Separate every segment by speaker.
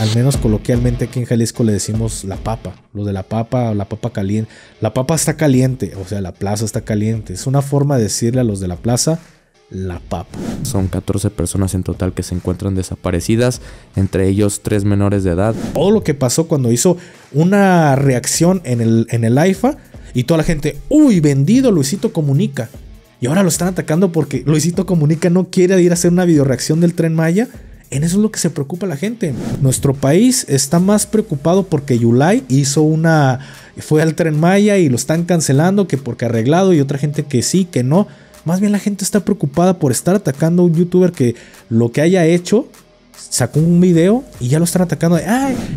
Speaker 1: al menos coloquialmente aquí en Jalisco le decimos la papa, lo de la papa, la papa caliente. La papa está caliente, o sea, la plaza está caliente. Es una forma de decirle a los de la plaza
Speaker 2: la papa. Son 14 personas en total
Speaker 1: que se encuentran desaparecidas, entre ellos tres menores de edad. Todo lo que pasó cuando hizo una reacción en el, en el AIFA y toda la gente, uy, vendido, Luisito comunica. Y ahora lo están atacando porque Luisito Comunica no quiere ir a hacer una videoreacción del tren Maya en eso es lo que se preocupa la gente. Nuestro país está más preocupado porque Yulai hizo una. fue al tren Maya y lo están cancelando, que porque arreglado, y otra gente que sí, que no. Más bien la gente está preocupada por estar atacando a un youtuber que lo que haya hecho sacó un video y ya lo están atacando.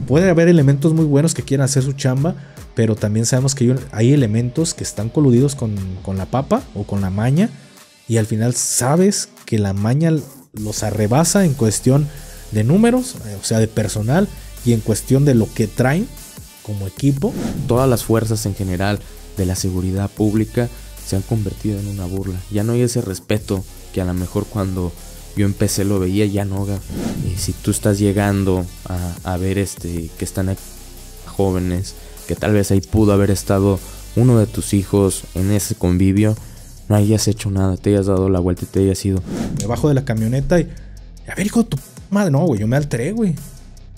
Speaker 1: puede haber elementos muy buenos que quieran hacer su chamba, pero también sabemos que hay elementos que están coludidos con, con la papa o con la maña y al final sabes que la maña los arrebasa en cuestión de números, eh, o sea, de personal y en cuestión de lo que traen como equipo. Todas las fuerzas en general de la seguridad pública se han
Speaker 2: convertido en una burla. Ya no hay ese respeto que a lo mejor cuando yo empecé lo veía, ya no. Y si tú estás llegando a, ver este que están jóvenes, que tal vez ahí pudo haber estado uno de tus hijos en ese convivio, no hayas hecho nada, te hayas dado la vuelta y te hayas ido.
Speaker 1: bajo de la camioneta y. A ver, hijo de tu madre, no, güey, yo me alteré, güey.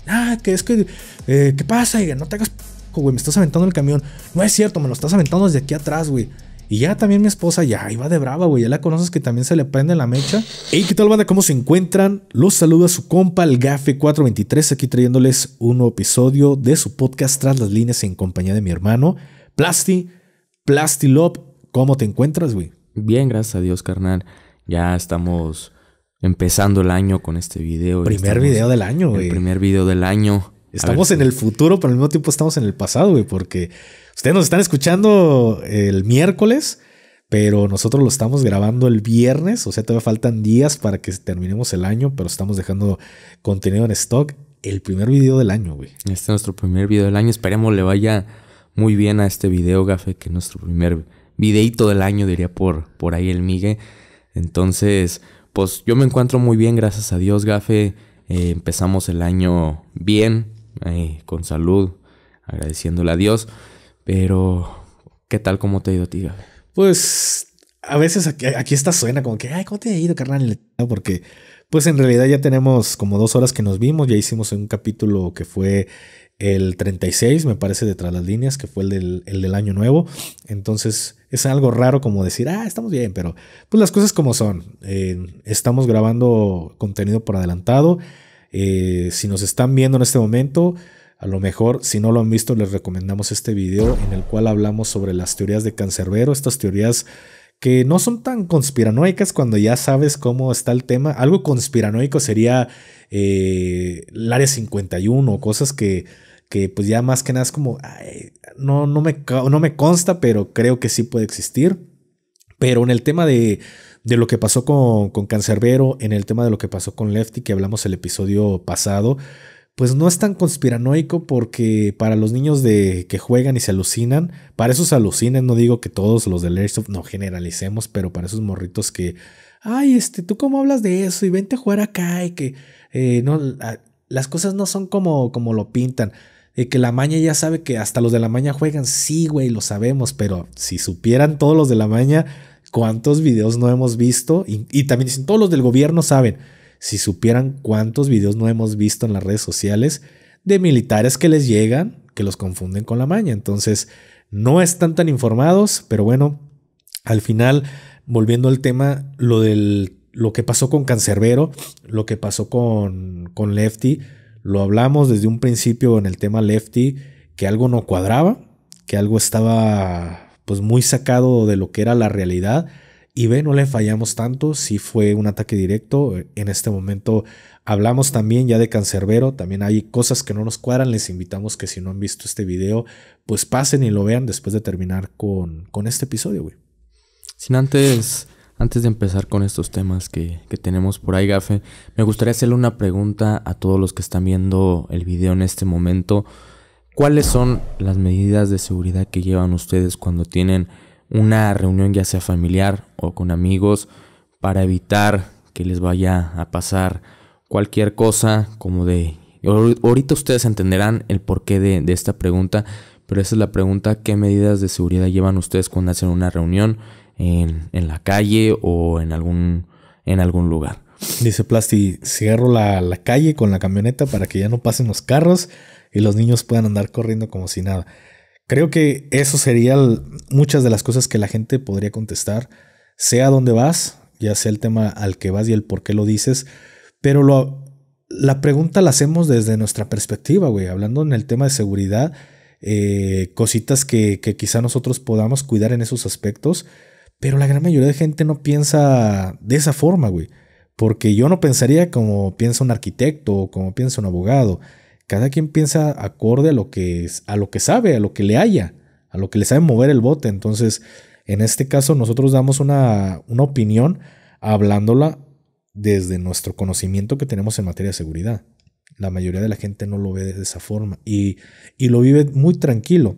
Speaker 1: Ah, que es que. Eh, ¿Qué pasa? Güey? no te hagas. Güey, me estás aventando el camión. No es cierto, me lo estás aventando desde aquí atrás, güey. Y ya también mi esposa ya iba de brava, güey. Ya la conoces que también se le prende la mecha. Hey, ¿qué tal, banda? ¿Cómo se encuentran? Los saluda su compa, el Gafe423, aquí trayéndoles un nuevo episodio de su podcast Tras las líneas en compañía de mi hermano, Plasti, Plastilop ¿Cómo te encuentras,
Speaker 2: güey? Bien, gracias a Dios, carnal. Ya estamos empezando el año con este video. Primer video del año, güey. El primer video del año.
Speaker 1: Estamos en el futuro, pero al mismo tiempo estamos en el pasado, güey, porque ustedes nos están escuchando el miércoles, pero nosotros lo estamos grabando el viernes, o sea, todavía faltan días para que terminemos el año, pero estamos dejando contenido en stock. El primer video del año, güey.
Speaker 2: Este es nuestro primer video del año. Esperemos le vaya muy bien a este video, Gafe, que es nuestro primer videíto del año, diría por, por ahí el Migue. Entonces, pues yo me encuentro muy bien, gracias a Dios, Gafe. Eh, empezamos el año bien, eh, con salud, agradeciéndole a Dios. Pero, ¿qué tal? ¿Cómo te ha ido a ti, Gafe?
Speaker 1: Pues a veces aquí, aquí esta suena como que, ay, ¿cómo te ha ido, carnal? Porque, pues en realidad ya tenemos como dos horas que nos vimos, ya hicimos un capítulo que fue el 36, me parece, de las Líneas, que fue el del, Año Nuevo. Entonces es algo raro como decir, ah, estamos bien, pero pues las cosas como son. Eh, estamos grabando contenido por adelantado. Eh, si nos están viendo en este momento, a lo mejor si no lo han visto, les recomendamos este video en el cual hablamos sobre las teorías de Cancerbero, estas teorías que no son tan conspiranoicas cuando ya sabes cómo está el tema. Algo conspiranoico sería eh, el área 51 o cosas que que pues ya más que nada es como, no, no, me, no me consta, pero creo que sí puede existir. Pero en el tema de, lo que pasó con, con Cancerbero, en el tema de lo que pasó con Lefty, que hablamos el episodio pasado, pues no es tan conspiranoico porque para los niños de que juegan y se alucinan, para esos alucinan, no digo que todos los de Airsoft, no generalicemos, pero para esos morritos que, ay, este, ¿tú cómo hablas de eso? Y vente a jugar acá y que eh, no, las cosas no son como, como lo pintan que la maña ya sabe que hasta los de la maña juegan. Sí, güey, lo sabemos, pero si supieran todos los de la maña, cuántos videos no hemos visto. Y, también dicen, todos los del gobierno saben. Si supieran cuántos videos no hemos visto en las redes sociales de militares que les llegan, que los confunden con la maña. Entonces, no están tan informados, pero bueno, al final, volviendo al tema, lo del lo que pasó con Cancerbero, lo que pasó con, con Lefty, lo hablamos desde un principio en el tema Lefty, que algo no cuadraba, que algo estaba pues muy sacado de lo que era la realidad. Y ve, no le fallamos tanto, Si fue un ataque directo. En este momento hablamos también ya de Cancerbero, también hay cosas que no nos cuadran, les invitamos que si no han visto este video, pues pasen y lo vean después de terminar con, con este episodio, güey.
Speaker 2: Sin antes antes de empezar con estos temas que, tenemos por ahí, Gafe, me gustaría hacerle una pregunta a todos los que están viendo el video en este momento. ¿Cuáles son las medidas de seguridad que llevan ustedes cuando tienen una reunión ya sea familiar o con amigos para evitar que les vaya a pasar cualquier cosa como de... Ahorita ustedes entenderán el porqué de esta pregunta, pero esa es la pregunta, ¿qué medidas de seguridad llevan ustedes cuando hacen una reunión? en, la
Speaker 1: calle o en algún, en algún lugar. Dice Plasti, cierro la, calle con la camioneta para que ya no pasen los carros y los niños puedan andar corriendo como si nada. Creo que eso sería muchas de las cosas que la gente podría contestar, sea dónde vas, ya sea el tema al que vas y el por qué lo dices, pero la pregunta la hacemos desde nuestra perspectiva, güey, hablando en el tema de seguridad, eh, cositas que, que quizá nosotros podamos cuidar en esos aspectos pero la gran mayoría de gente no piensa de esa forma, güey. Porque yo no pensaría como piensa un arquitecto o como piensa un abogado. Cada quien piensa acorde a lo que, a lo que sabe, a lo que le haya, a lo que le sabe mover el bote. Entonces, en este caso, nosotros damos una, opinión hablándola desde nuestro conocimiento que tenemos en materia de seguridad. La mayoría de la gente no lo ve de esa forma y, y lo vive muy tranquilo.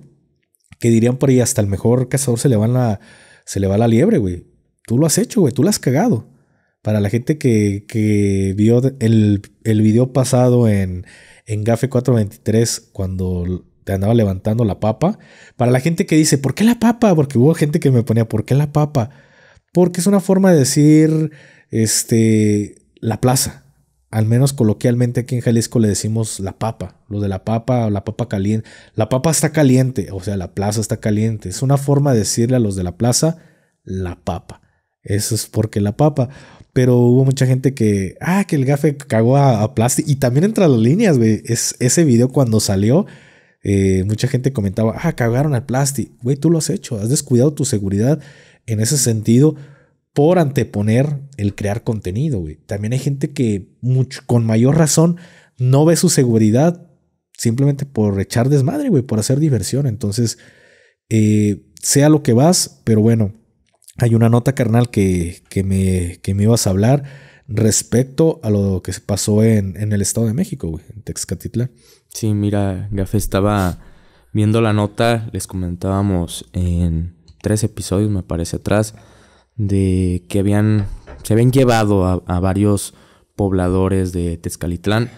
Speaker 1: Que dirían por ahí, hasta el mejor cazador se le van la, se le va la liebre, güey. Tú lo has hecho, güey, tú la has cagado. Para la gente que, vio el, el, video pasado en, en Gafe 423, cuando te andaba levantando la papa. Para la gente que dice, ¿por qué la papa? Porque hubo gente que me ponía, ¿por qué la papa? Porque es una forma de decir, este, la plaza al menos coloquialmente aquí en Jalisco le decimos la papa, lo de la papa, la papa caliente. La papa está caliente, o sea, la plaza está caliente. Es una forma de decirle a los de la plaza la papa. Eso es porque la papa. Pero hubo mucha gente que, ah, que el gafe cagó a, a Y también entra las líneas, güey. Es, ese video cuando salió, eh, mucha gente comentaba, ah, cagaron al plástico. Güey, tú lo has hecho, has descuidado tu seguridad en ese sentido por anteponer el crear contenido, güey. También hay gente que con mayor razón no ve su seguridad simplemente por echar desmadre, güey, por hacer diversión. Entonces, eh, sea lo que vas, pero bueno, hay una nota carnal que, me, que me ibas a hablar respecto a lo que se pasó en, en el Estado de México, güey, en Texcatitla.
Speaker 2: Sí, mira, Gafe estaba viendo la nota, les comentábamos en tres episodios, me parece, atrás de que habían, se habían llevado a, varios pobladores de Tezcalitlán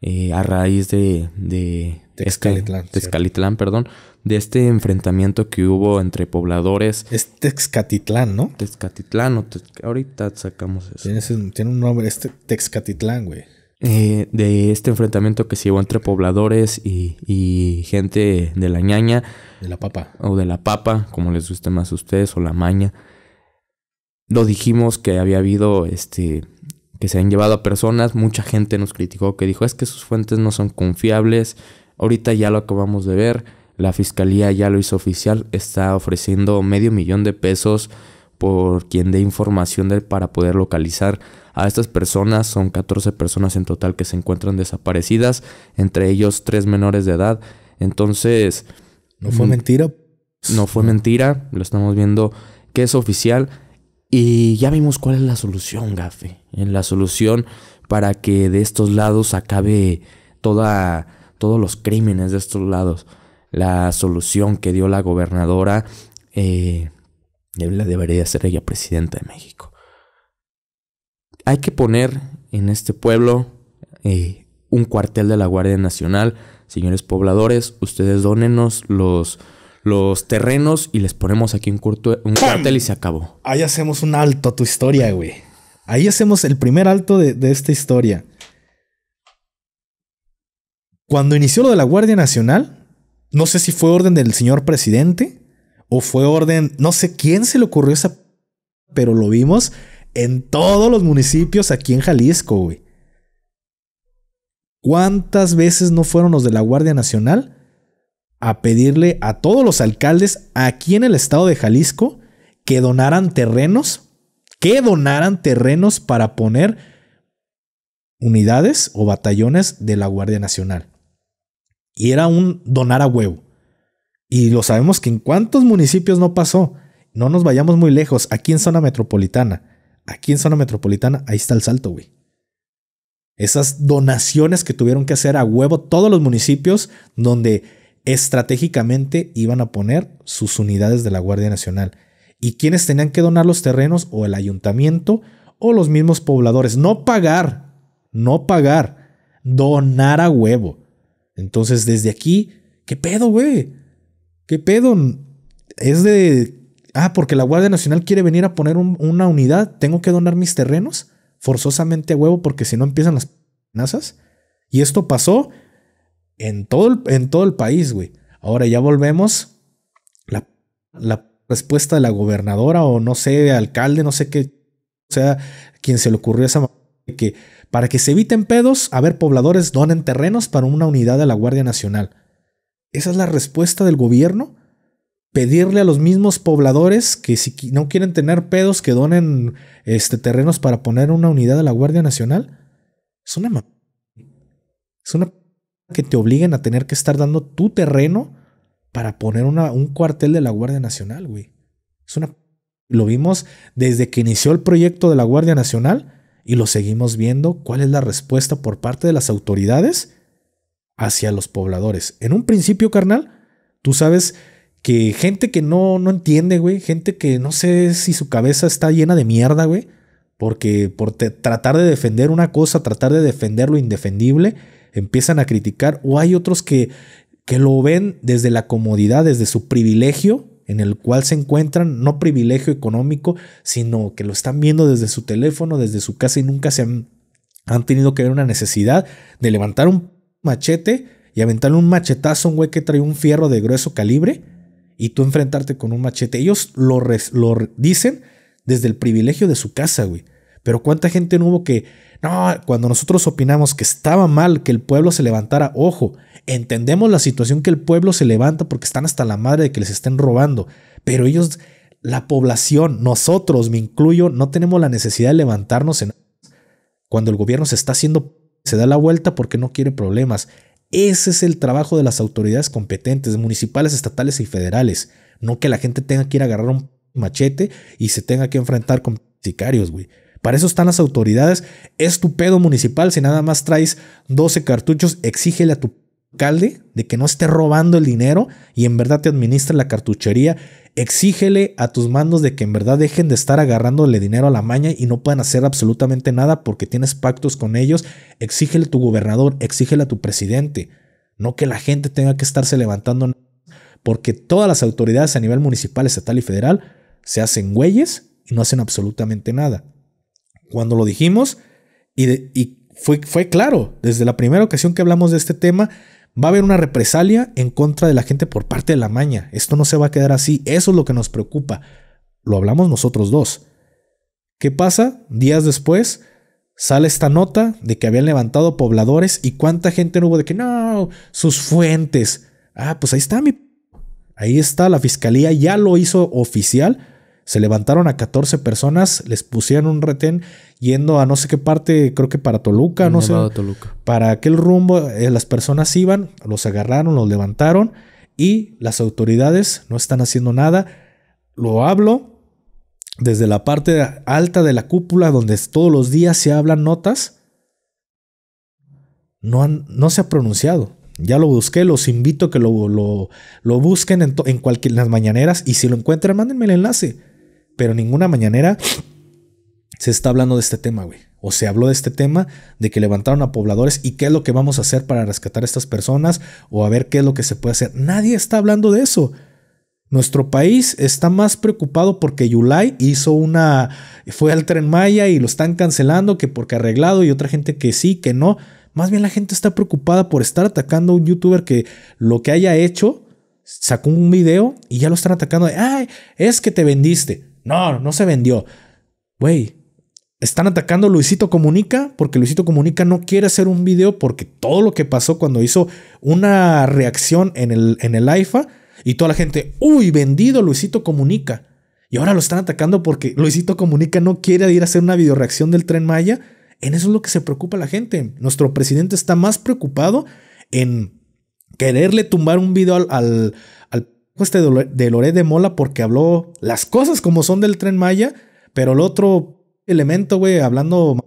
Speaker 2: eh, a raíz de, de Tezcalitlán, Tezcalitlán perdón, de este enfrentamiento que hubo entre pobladores. Es Texcatitlán, ¿no?
Speaker 1: Texcatitlán, ahorita sacamos eso. Tiene, un nombre, este Texcatitlán, güey.
Speaker 2: Eh, de este enfrentamiento que se llevó entre pobladores y, y, gente de la ñaña. De la papa. O de la papa, como les guste más a ustedes, o la maña. Lo dijimos que había habido, este, que se han llevado a personas. Mucha gente nos criticó que dijo, es que sus fuentes no son confiables. Ahorita ya lo acabamos de ver. La fiscalía ya lo hizo oficial. Está ofreciendo medio millón de pesos por quien dé información para poder localizar a estas personas. Son 14 personas en total que se encuentran desaparecidas. Entre ellos tres menores de edad. Entonces... No fue mm, mentira. No fue mentira. Lo estamos viendo que es oficial. Y ya vimos cuál es la solución, Gafe. En la solución para que de estos lados acabe toda, todos los crímenes de estos lados. La solución que dio la gobernadora, eh, la debería ser ella presidenta de México. Hay que poner en este pueblo eh, un cuartel de la Guardia Nacional. Señores pobladores, ustedes dónenos los los terrenos y les ponemos aquí un, cartel y se acabó.
Speaker 1: Ahí hacemos un alto a tu historia, güey. Ahí hacemos el primer alto de, de esta historia. Cuando inició lo de la Guardia Nacional, no sé si fue orden del señor presidente o fue orden, no sé quién se le ocurrió esa, pero lo vimos en todos los municipios aquí en Jalisco, güey. ¿Cuántas veces no fueron los de la Guardia Nacional a pedirle a todos los alcaldes aquí en el estado de Jalisco que donaran terrenos, que donaran terrenos para poner unidades o batallones de la Guardia Nacional. Y era un donar a huevo. Y lo sabemos que en cuántos municipios no pasó. No nos vayamos muy lejos. Aquí en zona metropolitana. Aquí en zona metropolitana, ahí está el salto, güey. Esas donaciones que tuvieron que hacer a huevo todos los municipios donde estratégicamente iban a poner sus unidades de la Guardia Nacional y quienes tenían que donar los terrenos o el ayuntamiento o los mismos pobladores. No pagar, no pagar, donar a huevo. Entonces desde aquí, ¿qué pedo, güey? ¿Qué pedo? Es de... Ah, porque la Guardia Nacional quiere venir a poner una unidad, tengo que donar mis terrenos forzosamente a huevo porque si no empiezan las Y esto pasó en todo el, en todo el país, güey. Ahora ya volvemos. La, respuesta de la gobernadora o no sé, alcalde, no sé qué. sea, quien se le ocurrió esa que para que se eviten pedos, a ver, pobladores donen terrenos para una unidad de la Guardia Nacional. Esa es la respuesta del gobierno. Pedirle a los mismos pobladores que si no quieren tener pedos, que donen este, terrenos para poner una unidad de la Guardia Nacional. Es una... Es una que te obliguen a tener que estar dando tu terreno para poner un cuartel de la Guardia Nacional, güey. Es una. Lo vimos desde que inició el proyecto de la Guardia Nacional y lo seguimos viendo. ¿Cuál es la respuesta por parte de las autoridades hacia los pobladores? En un principio, carnal, tú sabes que gente que no, no entiende, güey, gente que no sé si su cabeza está llena de mierda, güey, porque por tratar de defender una cosa, tratar de defender lo indefendible, empiezan a criticar, o hay otros que, que lo ven desde la comodidad, desde su privilegio en el cual se encuentran, no privilegio económico, sino que lo están viendo desde su teléfono, desde su casa y nunca se han, tenido que ver una necesidad de levantar un machete y aventarle un machetazo a un güey que trae un fierro de grueso calibre y tú enfrentarte con un machete. Ellos lo, lo dicen desde el privilegio de su casa, güey. Pero cuánta gente no hubo que, no, cuando nosotros opinamos que estaba mal que el pueblo se levantara, ojo, entendemos la situación que el pueblo se levanta porque están hasta la madre de que les estén robando, pero ellos, la población, nosotros, me incluyo, no tenemos la necesidad de levantarnos en... Cuando el gobierno se está haciendo, se da la vuelta porque no quiere problemas. Ese es el trabajo de las autoridades competentes, municipales, estatales y federales. No que la gente tenga que ir a agarrar un machete y se tenga que enfrentar con sicarios, güey. Para eso están las autoridades. Es tu pedo municipal. Si nada más traes 12 cartuchos, exígele a tu alcalde de que no esté robando el dinero y en verdad te administre la cartuchería. Exígele a tus mandos de que en verdad dejen de estar agarrándole dinero a la maña y no puedan hacer absolutamente nada porque tienes pactos con ellos. Exígele a tu gobernador, exígele a tu presidente. No que la gente tenga que estarse levantando porque todas las autoridades a nivel municipal, estatal y federal se hacen güeyes y no hacen absolutamente nada cuando lo dijimos y, fue, fue claro, desde la primera ocasión que hablamos de este tema, va a haber una represalia en contra de la gente por parte de la maña. Esto no se va a quedar así, eso es lo que nos preocupa. Lo hablamos nosotros dos. ¿Qué pasa? Días después sale esta nota de que habían levantado pobladores y cuánta gente no hubo de que no, sus fuentes. Ah, pues ahí está mi... Ahí está, la fiscalía ya lo hizo oficial se levantaron a 14 personas, les pusieron un retén yendo a no sé qué parte, creo que para Toluca, no sé. Para aquel rumbo, eh, las personas iban, los agarraron, los levantaron y las autoridades no están haciendo nada. Lo hablo desde la parte alta de la cúpula, donde todos los días se hablan notas. No, han, no se ha pronunciado. Ya lo busqué, los invito a que lo, lo, busquen en, en, cualquier, en las mañaneras y si lo encuentran, mándenme el enlace pero ninguna mañanera se está hablando de este tema, güey. O se habló de este tema, de que levantaron a pobladores y qué es lo que vamos a hacer para rescatar a estas personas o a ver qué es lo que se puede hacer. Nadie está hablando de eso. Nuestro país está más preocupado porque Yulai hizo una. fue al tren Maya y lo están cancelando, que porque arreglado y otra gente que sí, que no. Más bien la gente está preocupada por estar atacando a un youtuber que lo que haya hecho, sacó un video y ya lo están atacando. Ay, es que te vendiste no, no se vendió. Güey, están atacando Luisito Comunica porque Luisito Comunica no quiere hacer un video porque todo lo que pasó cuando hizo una reacción en el, en el AIFA y toda la gente, uy, vendido Luisito Comunica. Y ahora lo están atacando porque Luisito Comunica no quiere ir a hacer una videoreacción del tren Maya. En eso es lo que se preocupa la gente. Nuestro presidente está más preocupado en quererle tumbar un video al, este de Lore de Mola porque habló las cosas como son del tren Maya, pero el otro elemento, güey, hablando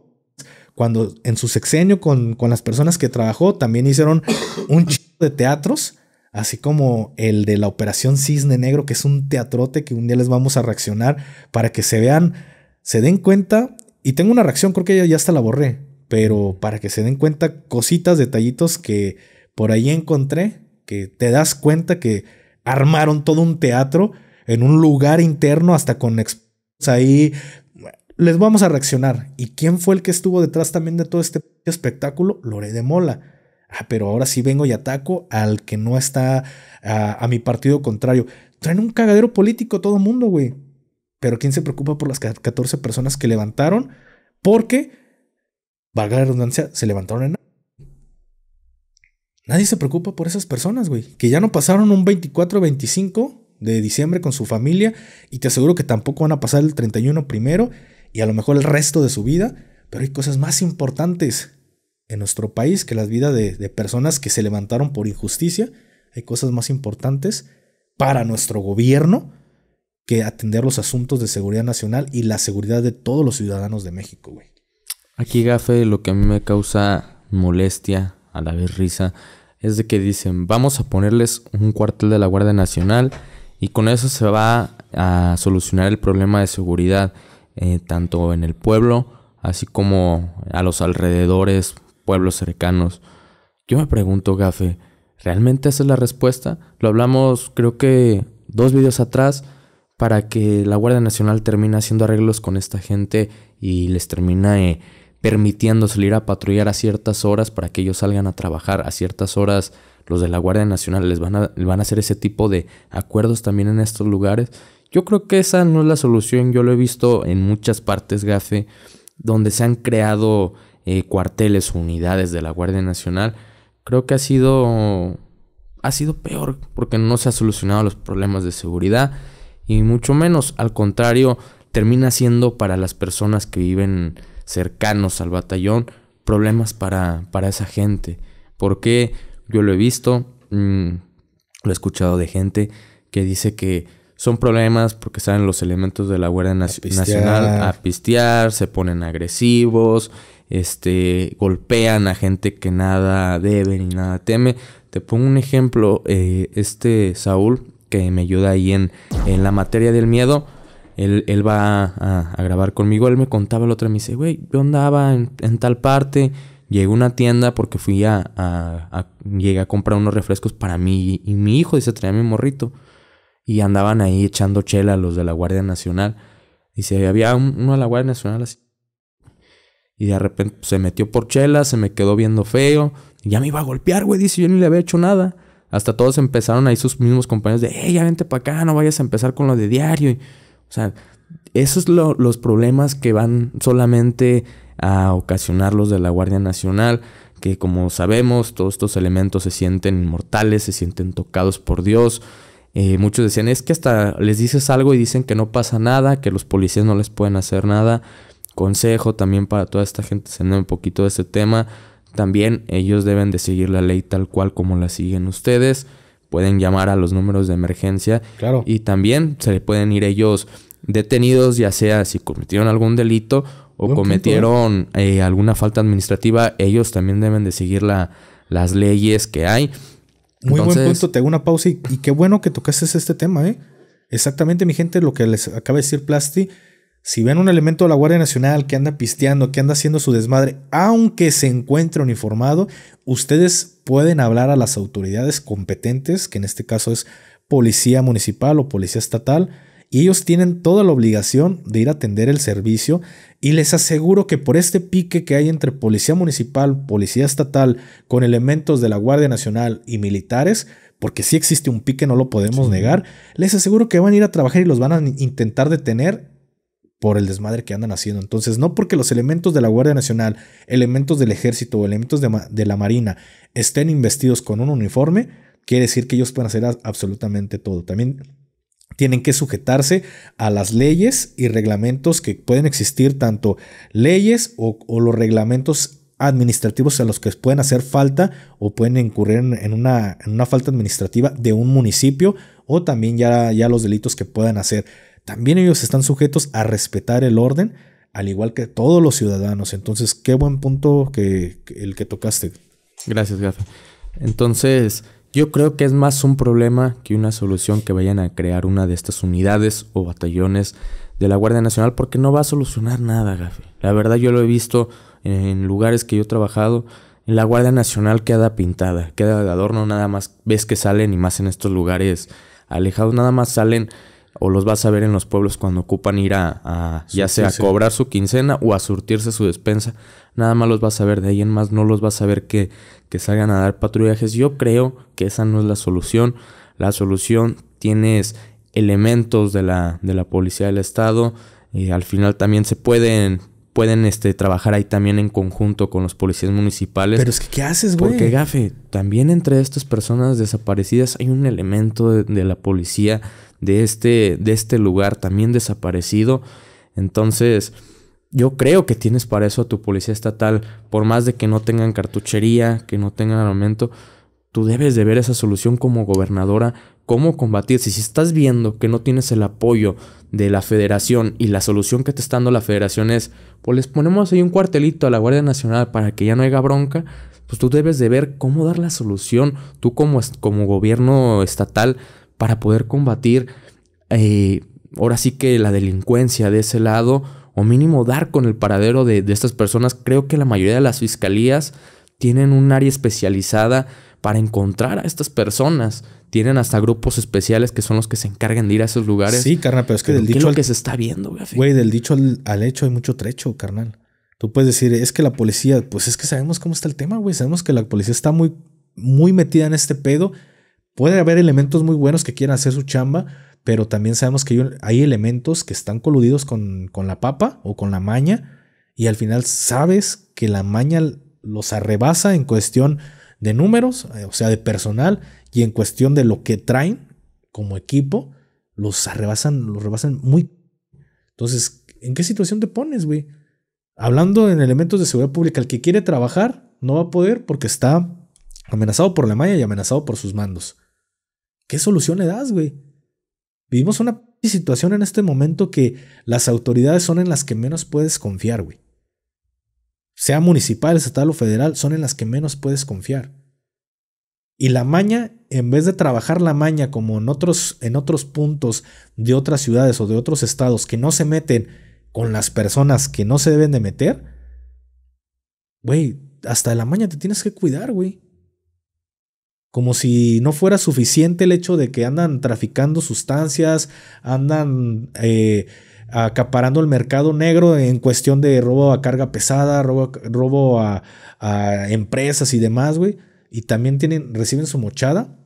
Speaker 1: cuando en su sexenio con, con, las personas que trabajó, también hicieron un chico de teatros, así como el de la Operación Cisne Negro, que es un teatrote que un día les vamos a reaccionar para que se vean, se den cuenta. Y tengo una reacción, creo que ya hasta la borré, pero para que se den cuenta cositas, detallitos que por ahí encontré, que te das cuenta que armaron todo un teatro en un lugar interno hasta con ahí. Les vamos a reaccionar. ¿Y quién fue el que estuvo detrás también de todo este espectáculo? Lore de Mola. Ah, pero ahora sí vengo y ataco al que no está a, mi partido contrario. Traen un cagadero político todo mundo, güey. Pero ¿quién se preocupa por las 14 personas que levantaron? Porque, valga la redundancia, se levantaron en Nadie se preocupa por esas personas, güey. Que ya no pasaron un 24 25 de diciembre con su familia y te aseguro que tampoco van a pasar el 31 primero y a lo mejor el resto de su vida. Pero hay cosas más importantes en nuestro país que las vidas de, de personas que se levantaron por injusticia. Hay cosas más importantes para nuestro gobierno que atender los asuntos de seguridad nacional y la seguridad de todos los ciudadanos de México, güey.
Speaker 2: Aquí, Gafe, lo que a mí me causa molestia a la vez risa, es de que dicen, vamos a ponerles un cuartel de la Guardia Nacional y con eso se va a solucionar el problema de seguridad, eh, tanto en el pueblo, así como a los alrededores, pueblos cercanos. Yo me pregunto, Gafe, ¿realmente esa es la respuesta? Lo hablamos creo que dos videos atrás para que la Guardia Nacional termine haciendo arreglos con esta gente y les termine permitiendo salir a patrullar a ciertas horas para que ellos salgan a trabajar. A ciertas horas los de la Guardia Nacional les van a, van a hacer ese tipo de acuerdos también en estos lugares. Yo creo que esa no es la solución. Yo lo he visto en muchas partes, Gafe, donde se han creado eh, cuarteles, unidades de la Guardia Nacional. Creo que ha sido, ha sido peor porque no se han solucionado los problemas de seguridad y mucho menos, al contrario, termina siendo para las personas que viven cercanos al batallón, problemas para, para esa gente. Porque yo lo he visto, mm, lo he escuchado de gente que dice que son problemas porque salen los elementos de la Guardia Nacional a pistear, se ponen agresivos, este, golpean a gente que nada debe ni nada teme. Te pongo un ejemplo, eh, este Saúl que me ayuda ahí en la materia del miedo, él, va a, grabar conmigo. Él me contaba el otro. Me dice, güey, yo andaba en, tal parte. Llegué a una tienda porque fui a, a, Llegué a comprar unos refrescos para mí y, mi hijo. Dice, traía mi morrito. Y andaban ahí echando chela los de la Guardia Nacional. se había uno de la Guardia Nacional así. Y de repente pues, se metió por chela, se me quedó viendo feo. Y ya me iba a golpear, güey. Dice, yo ni le había hecho nada. Hasta todos empezaron ahí sus mismos compañeros de, hey, ya vente para acá, no vayas a empezar con lo de diario. Y, o sea, esos son los problemas que van solamente a ocasionar los de la Guardia Nacional, que como sabemos, todos estos elementos se sienten inmortales, se sienten tocados por Dios. Eh, muchos decían, es que hasta les dices algo y dicen que no pasa nada, que los policías no les pueden hacer nada. Consejo también para toda esta gente, se un poquito de este tema. También ellos deben de seguir la ley tal cual como la siguen ustedes pueden llamar a los números de emergencia. Claro. Y también se le pueden ir ellos detenidos, ya sea si cometieron algún delito o cometieron eh, alguna falta administrativa, ellos también deben de seguir la, las leyes que hay.
Speaker 1: Muy buen punto, te hago una pausa y, y, qué bueno que tocaste este tema, ¿eh? Exactamente, mi gente, lo que les acaba de decir Plasti si ven un elemento de la Guardia Nacional que anda pisteando, que anda haciendo su desmadre, aunque se encuentre uniformado, ustedes pueden hablar a las autoridades competentes, que en este caso es policía municipal o policía estatal, y ellos tienen toda la obligación de ir a atender el servicio y les aseguro que por este pique que hay entre policía municipal, policía estatal, con elementos de la Guardia Nacional y militares, porque si existe un pique, no lo podemos negar, les aseguro que van a ir a trabajar y los van a intentar detener por el desmadre que andan haciendo. Entonces, no porque los elementos de la Guardia Nacional, elementos del Ejército o elementos de, la Marina estén investidos con un uniforme, quiere decir que ellos pueden hacer absolutamente todo. También tienen que sujetarse a las leyes y reglamentos que pueden existir, tanto leyes o, los reglamentos administrativos a los que pueden hacer falta o pueden incurrir en una, falta administrativa de un municipio o también ya, ya los delitos que puedan hacer también ellos están sujetos a respetar el orden, al igual que todos los ciudadanos. Entonces, qué buen punto que, el que tocaste.
Speaker 2: Gracias, Gafi. Entonces, yo creo que es más un problema que una solución que vayan a crear una de estas unidades o batallones de la Guardia Nacional porque no va a solucionar nada, Gafi. La verdad yo lo he visto en lugares que yo he trabajado. En la Guardia Nacional queda pintada, queda de adorno, nada más ves que salen y más en estos lugares alejados, nada más salen o los vas a ver en los pueblos cuando ocupan ir a, ya sea a cobrar su quincena o a surtirse su despensa. Nada más los vas a ver, de ahí en más no los vas a ver que, que salgan a dar patrullajes. Yo creo que esa no es la solución. La solución tienes elementos de la, de la policía del estado. Y eh, al final también se pueden pueden este, trabajar ahí también en conjunto con los policías municipales. Pero es que, ¿qué haces, güey? Porque, gafe, también entre estas personas desaparecidas hay un elemento de la policía de este, de este lugar también desaparecido. Entonces, yo creo que tienes para eso a tu policía estatal, por más de que no tengan cartuchería, que no tengan armamento, tú debes de ver esa solución como gobernadora, cómo combatir. Si estás viendo que no tienes el apoyo de la federación y la solución que te está dando la federación es, pues les ponemos ahí un cuartelito a la Guardia Nacional para que ya no haya bronca, pues tú debes de ver cómo dar la solución, tú como, como gobierno estatal, para poder combatir eh, ahora sí que la delincuencia de ese lado o mínimo dar con el paradero de, estas personas. Creo que la mayoría de las fiscalías tienen un área especializada para encontrar a estas personas. Tienen hasta grupos especiales que son los que se encargan de ir a esos lugares. Sí, carnal, pero es que del dicho. al... que
Speaker 1: se está viendo, güey. del dicho al, hecho hay mucho trecho, carnal. Tú puedes decir, es que la policía, pues es que sabemos cómo está el tema, güey. Sabemos que la policía está muy, muy metida en este pedo, Puede haber elementos muy buenos que quieran hacer su chamba, pero también sabemos que hay elementos que están coludidos con, la papa o con la maña, y al final sabes que la maña los arrebasa en cuestión de números, eh, o sea, de personal, y en cuestión de lo que traen como equipo, los arrebasan, los rebasan muy. Entonces, ¿en qué situación te pones, güey? Hablando en elementos de seguridad pública, el que quiere trabajar no va a poder porque está amenazado por la maña y amenazado por sus mandos. ¿Qué solución le das, güey? Vivimos una situación en este momento que las autoridades son en las que menos puedes confiar, güey. Sea municipal, estatal o federal, son en las que menos puedes confiar. Y la maña, en vez de trabajar la maña como en otros, en otros puntos de otras ciudades o de otros estados que no se meten con las personas que no se deben de meter, güey, hasta la maña te tienes que cuidar, güey. Como si no fuera suficiente el hecho de que andan traficando sustancias, andan eh, acaparando el mercado negro en cuestión de robo a carga pesada, robo, a, empresas y demás, güey. Y también tienen, reciben su mochada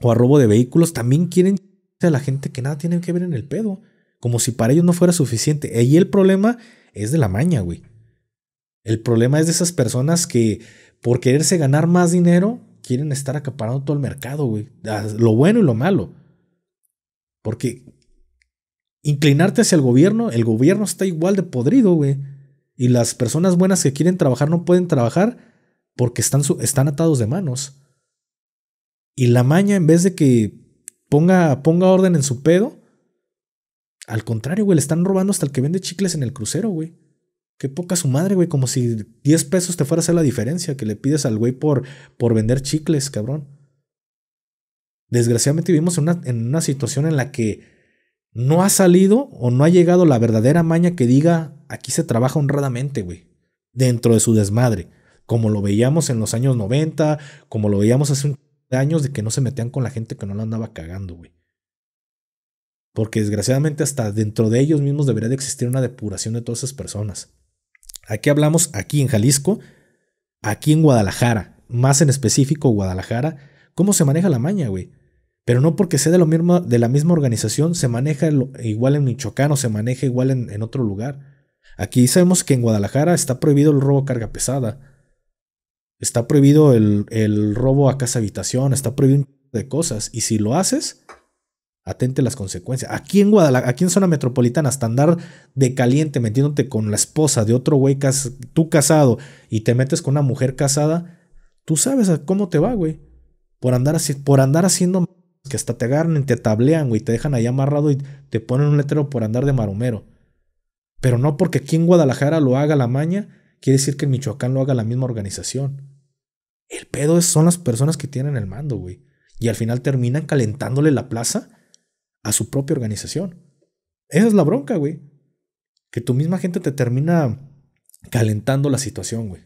Speaker 1: o a robo de vehículos. También quieren a la gente que nada tiene que ver en el pedo. Como si para ellos no fuera suficiente. Y el problema es de la maña, güey. El problema es de esas personas que por quererse ganar más dinero quieren estar acaparando todo el mercado, güey. Ah, lo bueno y lo malo. Porque inclinarte hacia el gobierno, el gobierno está igual de podrido, güey. Y las personas buenas que quieren trabajar no pueden trabajar porque están, están atados de manos. Y la maña, en vez de que ponga, ponga orden en su pedo, al contrario, güey, le están robando hasta el que vende chicles en el crucero, güey. Qué poca su madre, güey. Como si 10 pesos te fuera a hacer la diferencia que le pides al güey por, por vender chicles, cabrón. Desgraciadamente vivimos en una, en una situación en la que no ha salido o no ha llegado la verdadera maña que diga aquí se trabaja honradamente, güey. Dentro de su desmadre. Como lo veíamos en los años 90, como lo veíamos hace años de que no se metían con la gente que no la andaba cagando, güey. Porque desgraciadamente hasta dentro de ellos mismos debería de existir una depuración de todas esas personas. Aquí hablamos, aquí en Jalisco, aquí en Guadalajara, más en específico Guadalajara, cómo se maneja la maña, güey. Pero no porque sea de, lo mismo, de la misma organización, se maneja igual en Michoacán o se maneja igual en, otro lugar. Aquí sabemos que en Guadalajara está prohibido el robo a carga pesada. Está prohibido el, el robo a casa habitación, está prohibido de cosas. Y si lo haces, Atente las consecuencias. Aquí en Guadalajara, aquí en zona metropolitana, hasta andar de caliente metiéndote con la esposa de otro güey, tú casado, y te metes con una mujer casada, tú sabes cómo te va, güey. Por andar, así, por andar haciendo que hasta te agarran y te tablean, güey, te dejan ahí amarrado y te ponen un letrero por andar de maromero. Pero no porque aquí en Guadalajara lo haga la maña, quiere decir que en Michoacán lo haga la misma organización. El pedo es, son las personas que tienen el mando, güey. Y al final terminan calentándole la plaza a su propia organización. Esa es la bronca, güey. Que tu misma gente te termina calentando la situación, güey.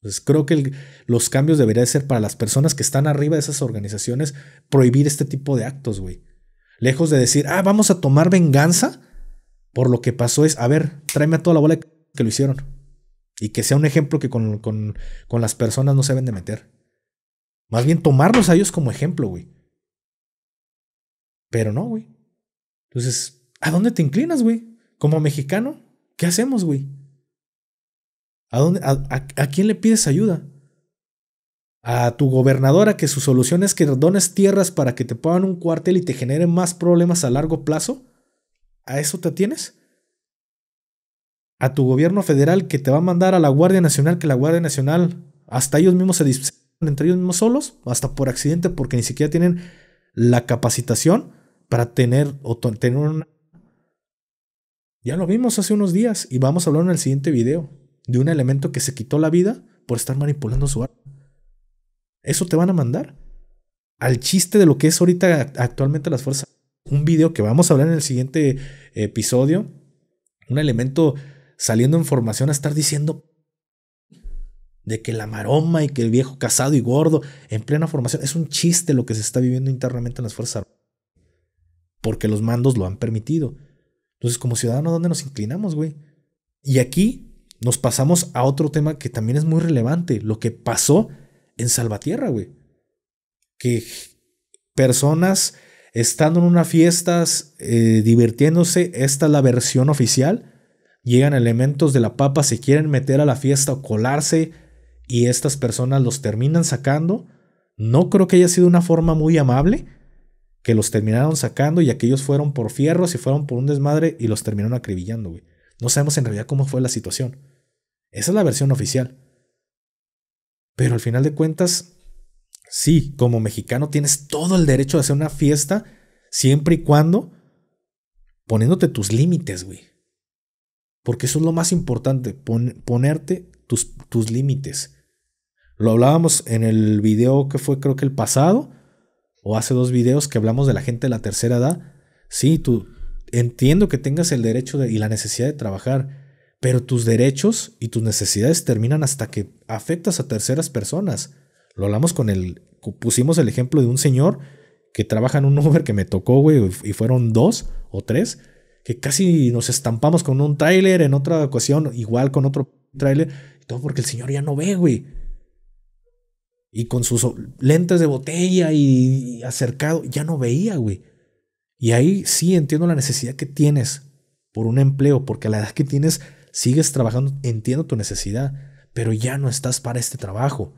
Speaker 1: Entonces pues creo que los cambios deberían ser para las personas que están arriba de esas organizaciones prohibir este tipo de actos, güey. Lejos de decir, ah, vamos a tomar venganza por lo que pasó es, a ver, tráeme a toda la bola que lo hicieron. Y que sea un ejemplo que con, con las personas no se deben de meter. Más bien tomarlos a ellos como ejemplo, güey. Pero no, güey. Entonces, ¿a dónde te inclinas, güey? Como mexicano, ¿qué hacemos, güey? ¿A, dónde, a, quién le pides ayuda? a tu gobernadora que su solución es que dones tierras para que te pongan un cuartel y te generen más problemas a largo plazo? ¿A eso te tienes? ¿A tu gobierno federal que te va a mandar a la Guardia Nacional que la Guardia Nacional hasta ellos mismos se disparan entre ellos mismos solos, hasta por accidente porque ni siquiera tienen la capacitación? para tener o tener una... Ya lo vimos hace unos días y vamos a hablar en el siguiente video de un elemento que se quitó la vida por estar manipulando su arma. Eso te van a mandar al chiste de lo que es ahorita actualmente las fuerzas. Un video que vamos a hablar en el siguiente episodio. Un elemento saliendo en formación a estar diciendo de que la maroma y que el viejo casado y gordo en plena formación es un chiste lo que se está viviendo internamente en las fuerzas armadas porque los mandos lo han permitido. Entonces, como ciudadano, dónde nos inclinamos, güey? Y aquí nos pasamos a otro tema que también es muy relevante, lo que pasó en Salvatierra, güey. Que personas estando en una fiesta... Eh, divirtiéndose, esta es la versión oficial, llegan elementos de la papa, se quieren meter a la fiesta o colarse y estas personas los terminan sacando. No creo que haya sido una forma muy amable, que los terminaron sacando y aquellos fueron por fierros y fueron por un desmadre y los terminaron acribillando, güey. No sabemos en realidad cómo fue la situación. Esa es la versión oficial. Pero al final de cuentas, sí, como mexicano tienes todo el derecho de hacer una fiesta siempre y cuando poniéndote tus límites, güey. Porque eso es lo más importante, ponerte tus, tus límites. Lo hablábamos en el video que fue creo que el pasado, o hace dos videos que hablamos de la gente de la tercera edad. Sí, tú entiendo que tengas el derecho y la necesidad de trabajar, pero tus derechos y tus necesidades terminan hasta que afectas a terceras personas. Lo hablamos con el, pusimos el ejemplo de un señor que trabaja en un Uber que me tocó, güey, y fueron dos o tres, que casi nos estampamos con un tráiler en otra ocasión, igual con otro tráiler, todo porque el señor ya no ve, güey. Y con sus lentes de botella y acercado, ya no veía, güey. Y ahí sí entiendo la necesidad que tienes por un empleo, porque a la edad que tienes sigues trabajando, entiendo tu necesidad, pero ya no estás para este trabajo,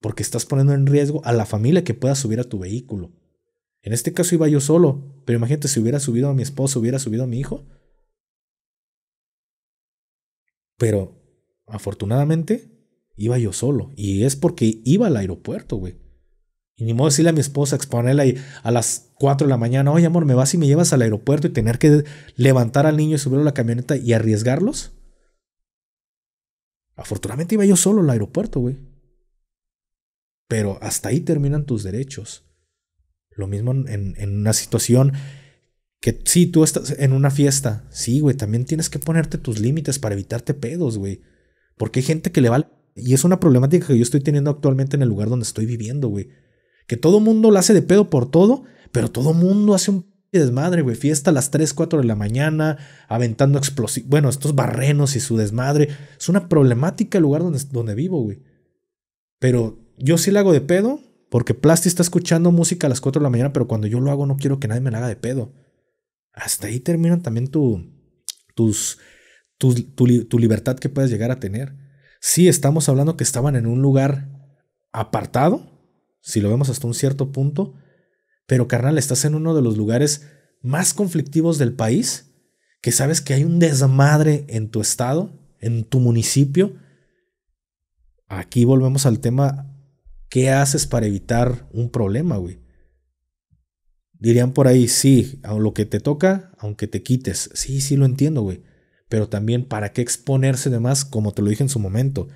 Speaker 1: porque estás poniendo en riesgo a la familia que pueda subir a tu vehículo. En este caso iba yo solo, pero imagínate si hubiera subido a mi esposo, hubiera subido a mi hijo. Pero, afortunadamente, Iba yo solo. Y es porque iba al aeropuerto, güey. Y ni modo decirle a mi esposa, exponerla a las 4 de la mañana, oye amor, ¿me vas y me llevas al aeropuerto y tener que levantar al niño y subirlo a la camioneta y arriesgarlos? Afortunadamente iba yo solo al aeropuerto, güey. Pero hasta ahí terminan tus derechos. Lo mismo en, una situación que sí, tú estás en una fiesta. Sí, güey, también tienes que ponerte tus límites para evitarte pedos, güey. Porque hay gente que le al. Y es una problemática que yo estoy teniendo actualmente en el lugar donde estoy viviendo, güey. Que todo mundo la hace de pedo por todo, pero todo mundo hace un desmadre, güey. Fiesta a las 3, 4 de la mañana, aventando explosivos. Bueno, estos barrenos y su desmadre. Es una problemática el lugar donde, donde vivo, güey. Pero yo sí la hago de pedo, porque Plasti está escuchando música a las 4 de la mañana, pero cuando yo lo hago no quiero que nadie me la haga de pedo. Hasta ahí terminan también tu, tus, tu libertad que puedes llegar a tener. Sí, estamos hablando que estaban en un lugar apartado, si lo vemos hasta un cierto punto, pero carnal, estás en uno de los lugares más conflictivos del país, que sabes que hay un desmadre en tu estado, en tu municipio. Aquí volvemos al tema, ¿qué haces para evitar un problema, güey? Dirían por ahí, sí, a lo que te toca, aunque te quites. Sí, sí, lo entiendo, güey pero también para qué exponerse de más, como te lo dije en su momento.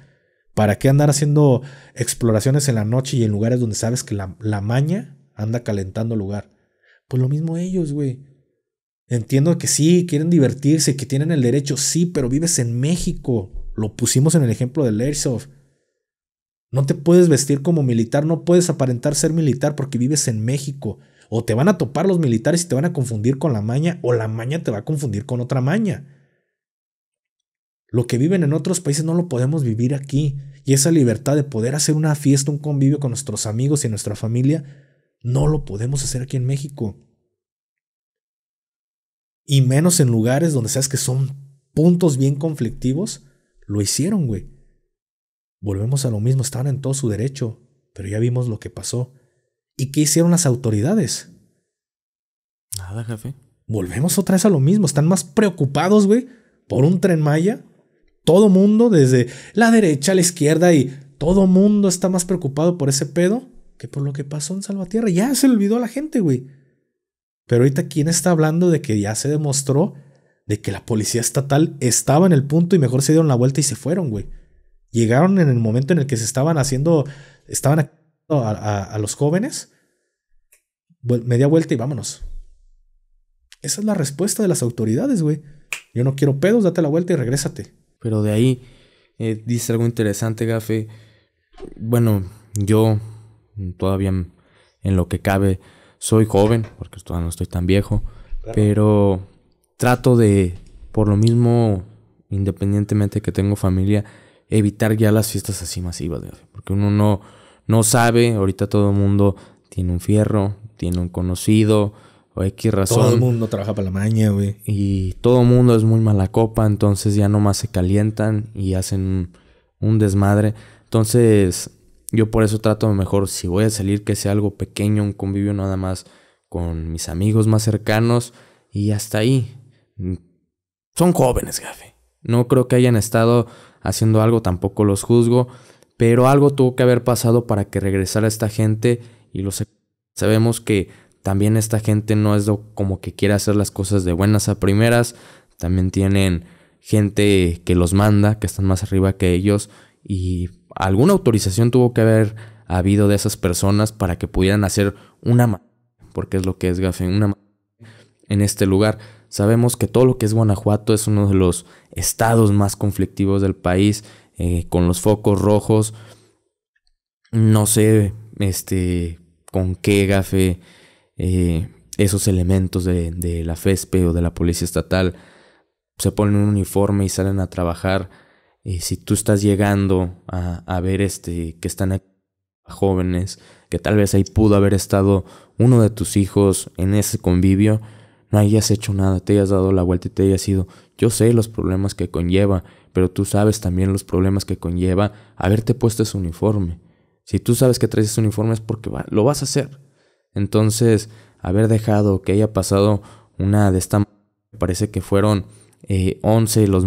Speaker 1: ¿Para qué andar haciendo exploraciones en la noche y en lugares donde sabes que la, maña anda calentando el lugar? Pues lo mismo ellos, güey. Entiendo que sí, quieren divertirse, que tienen el derecho, sí, pero vives en México. Lo pusimos en el ejemplo del Airsoft. No te puedes vestir como militar, no puedes aparentar ser militar porque vives en México. O te van a topar los militares y te van a confundir con la maña, o la maña te va a confundir con otra maña. Lo que viven en otros países no lo podemos vivir aquí. Y esa libertad de poder hacer una fiesta, un convivio con nuestros amigos y nuestra familia, no lo podemos hacer aquí en México. Y menos en lugares donde sabes que son puntos bien conflictivos. Lo hicieron, güey. Volvemos a lo mismo, estaban en todo su derecho, pero ya vimos lo que pasó. ¿Y qué hicieron las autoridades? Nada, jefe. Volvemos otra vez a lo mismo, están más preocupados, güey, por un tren Maya todo mundo, desde la derecha a la izquierda y todo mundo está más preocupado por ese pedo que por lo que pasó en Salvatierra. Ya se olvidó a la gente, güey. Pero ahorita, ¿quién está hablando de que ya se demostró de que la policía estatal estaba en el punto y mejor se dieron la vuelta y se fueron, güey? Llegaron en el momento en el que se estaban haciendo, estaban a, a los jóvenes, media vuelta y vámonos. Esa es la respuesta de las autoridades, güey. Yo no quiero pedos, date la vuelta y regrésate.
Speaker 2: Pero de ahí eh, dice algo interesante, Gafe. Bueno, yo todavía en lo que cabe soy joven, porque todavía no estoy tan viejo, pero trato de, por lo mismo, independientemente que tengo familia, evitar ya las fiestas así masivas, porque uno no, no sabe, ahorita todo el mundo tiene un fierro, tiene un conocido, o X razón. Todo el mundo
Speaker 1: trabaja para la maña, güey. Y
Speaker 2: todo el mundo es muy mala copa, entonces ya nomás se calientan y hacen un desmadre. Entonces, yo por eso trato mejor, si voy a salir, que sea algo pequeño, un convivio nada más con mis amigos más cercanos y hasta ahí. Mm, son jóvenes, gafe. No creo que hayan estado haciendo algo, tampoco los juzgo, pero algo tuvo que haber pasado para que regresara esta gente y lo sabemos que también esta gente no es como que quiere hacer las cosas de buenas a primeras. También tienen gente que los manda, que están más arriba que ellos. Y alguna autorización tuvo que haber habido de esas personas para que pudieran hacer una... Porque es lo que es Gafe, una... En este lugar sabemos que todo lo que es Guanajuato es uno de los estados más conflictivos del país, eh, con los focos rojos. No sé, este, con qué gafe eh, esos elementos de, la FESPE o de la Policía Estatal se ponen un uniforme y salen a trabajar. y eh, si tú estás llegando a, ver este, que están jóvenes, que tal vez ahí pudo haber estado uno de tus hijos en ese convivio, no hayas hecho nada, te hayas dado la vuelta y te hayas ido. Yo sé los problemas que conlleva, pero tú sabes también los problemas que conlleva haberte puesto ese uniforme. Si tú sabes que traes ese uniforme es porque lo vas a hacer. Entonces, haber dejado que haya pasado una de esta parece que fueron 11 eh, los...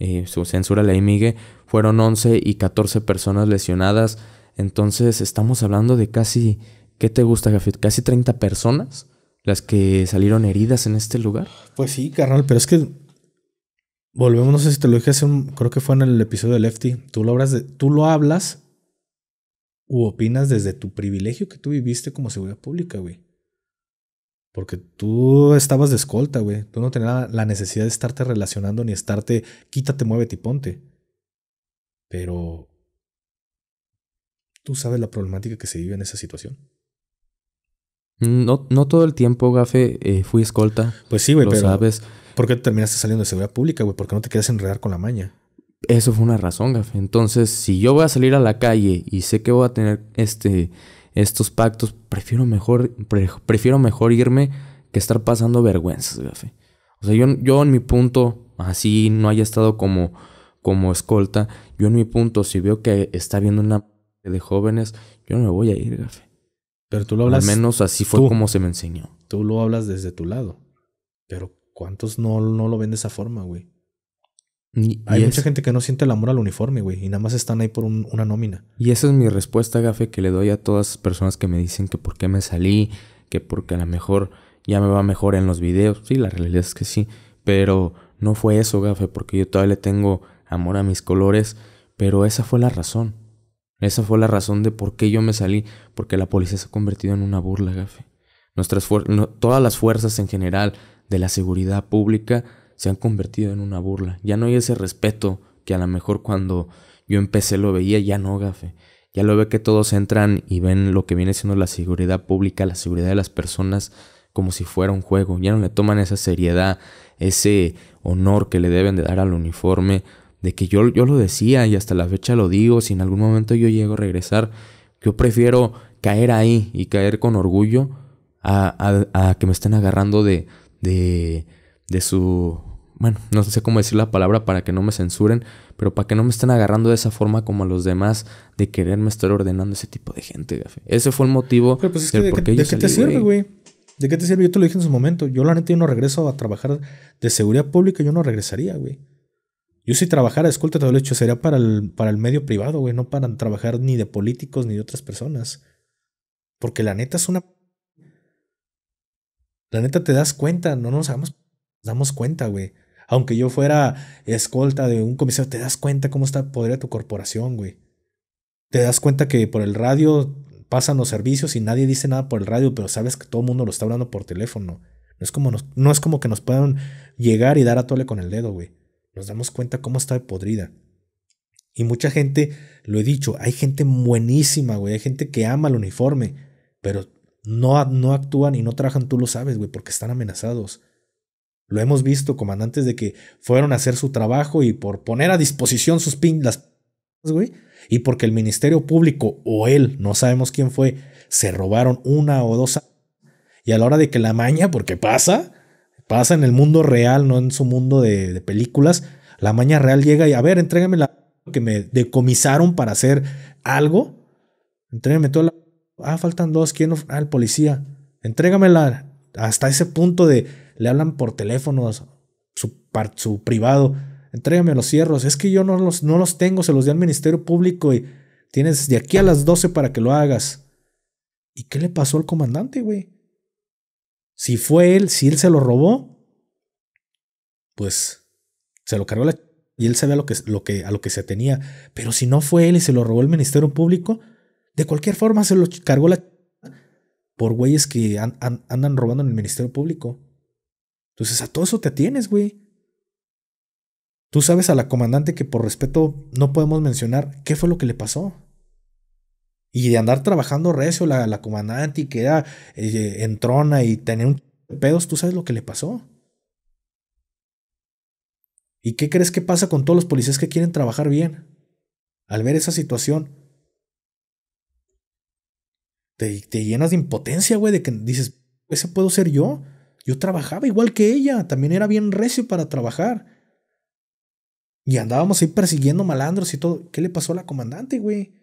Speaker 2: Eh, su censura la Migue, fueron 11 y 14 personas lesionadas. Entonces estamos hablando de casi, ¿qué te gusta, Gafet? Casi 30 personas las que salieron heridas en este lugar.
Speaker 1: Pues sí, carnal, pero es que volvemos, no sé si te lo dije hace un, creo que fue en el episodio de Lefty, tú lo hablas, de, tú lo hablas u opinas desde tu privilegio que tú viviste como seguridad pública, güey. Porque tú estabas de escolta, güey. Tú no tenías la necesidad de estarte relacionando ni estarte quítate, mueve y ponte. Pero tú sabes la problemática que se vive en esa situación.
Speaker 2: No, no todo el tiempo, Gafe, eh, fui escolta. Pues sí, güey, pero. Sabes.
Speaker 1: ¿Por qué terminaste saliendo de seguridad pública, güey? ¿Por qué no te quedas enredar con la maña? Eso fue una razón, gafe.
Speaker 2: Entonces, si yo voy a salir a la calle y sé que voy a tener este, estos pactos, prefiero mejor, prefiero mejor irme que estar pasando vergüenzas, Gafe. O sea, yo, yo en mi punto, así no haya estado como, como escolta, yo en mi punto, si veo que está viendo una de jóvenes, yo no me voy a ir, Gafe. Pero tú lo hablas. Al menos así fue como se me enseñó.
Speaker 1: Tú lo hablas desde tu lado. Pero ¿cuántos no, no lo ven de esa forma, güey? Hay mucha gente que no siente el amor al uniforme, güey, y nada más están ahí por una nómina.
Speaker 2: Y esa es mi respuesta, Gafe, que le doy a todas las personas que me dicen que por qué me salí, que porque a lo mejor ya me va mejor en los videos. Sí, la realidad es que sí, pero no fue eso, Gafe, porque yo todavía le tengo amor a mis colores, pero esa fue la razón. Esa fue la razón de por qué yo me salí, porque la policía se ha convertido en una burla, Gafe. Nuestras todas las fuerzas en general de la seguridad pública se han convertido en una burla. Ya no hay ese respeto que a lo mejor cuando yo empecé lo veía, ya no, gafe. Ya lo ve que todos entran y ven lo que viene siendo la seguridad pública, la seguridad de las personas como si fuera un juego. Ya no le toman esa seriedad, ese honor que le deben de dar al uniforme. De que yo, yo lo decía y hasta la fecha lo digo, si en algún momento yo llego a regresar, yo prefiero caer ahí y caer con orgullo a, a, a que me estén agarrando de, de, de su... Bueno, no sé cómo decir la palabra para que no me censuren, pero para que no me estén agarrando de esa forma como los demás de quererme estar ordenando ese tipo de gente, Ese fue el motivo pues, de, qué te sirve, güey?
Speaker 1: ¿De qué te sirve? Yo te lo dije en su momento. Yo la neta yo no regreso a trabajar de seguridad pública, yo no regresaría, güey. Yo si trabajara, escúchate todo lo hecho, sería para el, para el medio privado, güey, no para trabajar ni de políticos ni de otras personas. Porque la neta es una... La neta te das cuenta, no nos hagamos damos cuenta, güey. Aunque yo fuera escolta de un comisario, te das cuenta cómo está podrida tu corporación, güey. Te das cuenta que por el radio pasan los servicios y nadie dice nada por el radio, pero sabes que todo el mundo lo está hablando por teléfono. No es como, no es como que nos puedan llegar y dar a tole con el dedo, güey. Nos damos cuenta cómo está podrida. Y mucha gente, lo he dicho, hay gente buenísima, güey. Hay gente que ama el uniforme, pero no, no actúan y no trabajan, tú lo sabes, güey, porque están amenazados. Lo hemos visto, comandantes, de que fueron a hacer su trabajo y por poner a disposición sus pin güey, y porque el Ministerio Público o él, no sabemos quién fue, se robaron una o dos. Y a la hora de que la maña, porque pasa, pasa en el mundo real, no en su mundo de, películas, la maña real llega y a ver, entrégame la que me decomisaron para hacer algo. Entrégame toda la. Ah, faltan dos. ¿Quién? Ah, el policía. Entrégamela. Hasta ese punto de le hablan por teléfono, su, su privado, entrégame los cierros, es que yo no los, no los tengo, se los di al Ministerio Público y tienes de aquí a las 12 para que lo hagas. ¿Y qué le pasó al comandante, güey? Si fue él, si él se lo robó, pues se lo cargó la y él sabía lo lo que, a lo que se tenía. Pero si no fue él y se lo robó el Ministerio Público, de cualquier forma se lo cargó la por güeyes que andan robando en el Ministerio Público. Entonces a todo eso te atienes, güey. Tú sabes a la comandante que por respeto no podemos mencionar qué fue lo que le pasó. Y de andar trabajando recio la, la comandante y que era eh, trona entrona y tener un pedos, tú sabes lo que le pasó. ¿Y qué crees que pasa con todos los policías que quieren trabajar bien? Al ver esa situación, te, te llenas de impotencia, güey, de que dices, ese pues, puedo ser yo. Yo trabajaba igual que ella, también era bien recio para trabajar. Y andábamos ahí persiguiendo malandros y todo. ¿Qué le pasó a la comandante, güey?